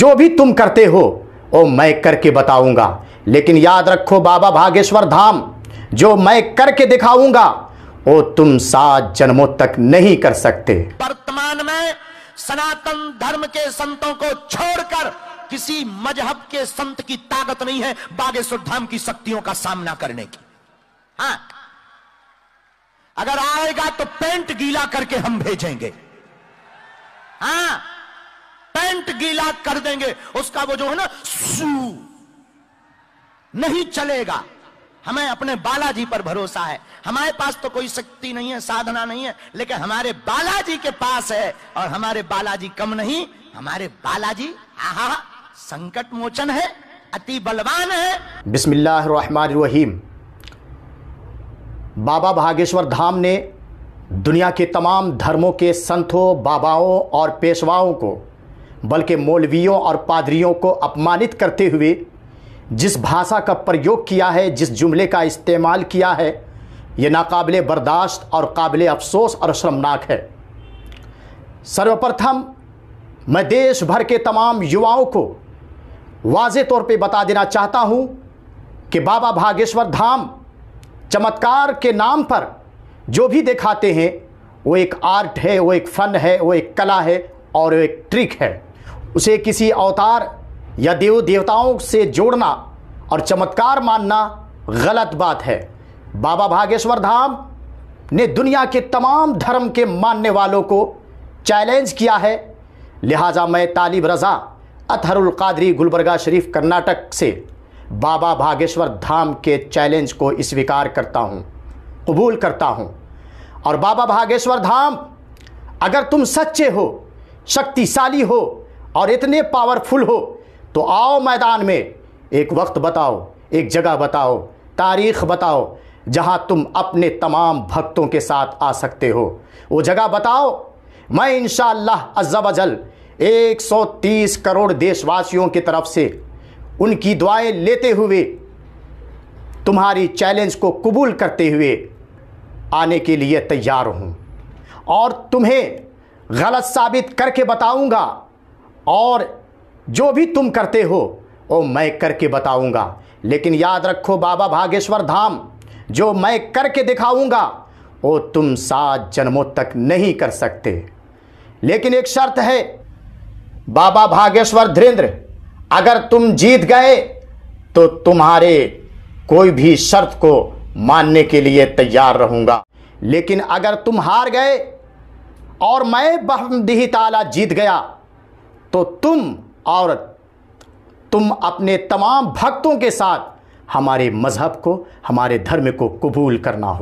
जो भी तुम करते हो वो मैं करके बताऊंगा लेकिन याद रखो बाबा भागेश्वर धाम जो मैं करके दिखाऊंगा वो तुम सात जन्मों तक नहीं कर सकते वर्तमान में सनातन धर्म के संतों को छोड़कर किसी मजहब के संत की ताकत नहीं है बागेश्वर धाम की शक्तियों का सामना करने की हाँ अगर आएगा तो पेंट गीला करके हम भेजेंगे हाँ करंट गीला कर देंगे उसका वो जो है ना सू नहीं चलेगा हमें अपने बालाजी पर भरोसा है हमारे पास तो कोई शक्ति नहीं है साधना नहीं है लेकिन हमारे बालाजी के पास है और हमारे बालाजी कम नहीं हमारे बालाजी आहा संकट मोचन है अति बलवान है बिस्मिल्लाहिर्रहमानिर्रहीम बाबा भागेश्वर धाम ने दुनिया के तमाम धर्मों के संतों बाबाओं और पेशवाओं को बल्कि मौलवियों और पादरियों को अपमानित करते हुए जिस भाषा का प्रयोग किया है जिस जुमले का इस्तेमाल किया है ये नाकबिल बर्दाश्त और काबिल अफसोस और शर्मनाक है सर्वप्रथम मैं देश भर के तमाम युवाओं को वाज तौर पे बता देना चाहता हूँ कि बाबा भागेश्वर धाम चमत्कार के नाम पर जो भी दिखाते हैं वो एक आर्ट है वो एक फ़न है वो एक कला है और एक ट्रिक है उसे किसी अवतार या देव देवताओं से जोड़ना और चमत्कार मानना गलत बात है बाबा भागेश्वर धाम ने दुनिया के तमाम धर्म के मानने वालों को चैलेंज किया है लिहाजा मैं तालिब रज़ा अतहरुल कादरी गुलबरगा शरीफ कर्नाटक से बाबा भागेश्वर धाम के चैलेंज को स्वीकार करता हूँ कबूल करता हूँ और बाबा भागेश्वर धाम अगर तुम सच्चे हो शक्तिशाली हो और इतने पावरफुल हो तो आओ मैदान में एक वक्त बताओ एक जगह बताओ तारीख बताओ जहां तुम अपने तमाम भक्तों के साथ आ सकते हो वो जगह बताओ मैं इन शजल तीस करोड़ देशवासियों की तरफ से उनकी दुआएं लेते हुए तुम्हारी चैलेंज को कबूल करते हुए आने के लिए तैयार हूँ और तुम्हें गलत साबित करके बताऊंगा और जो भी तुम करते हो वो मैं करके बताऊंगा लेकिन याद रखो बाबा भागेश्वर धाम जो मैं करके दिखाऊंगा वो तुम सात जन्मों तक नहीं कर सकते लेकिन एक शर्त है बाबा भागेश्वर धीरेन्द्र अगर तुम जीत गए तो तुम्हारे कोई भी शर्त को मानने के लिए तैयार रहूंगा लेकिन अगर तुम हार गए और मैं बहमदी ताला जीत गया तो तुम औरत तुम अपने तमाम भक्तों के साथ हमारे मज़हब को हमारे धर्म को कबूल करना होगा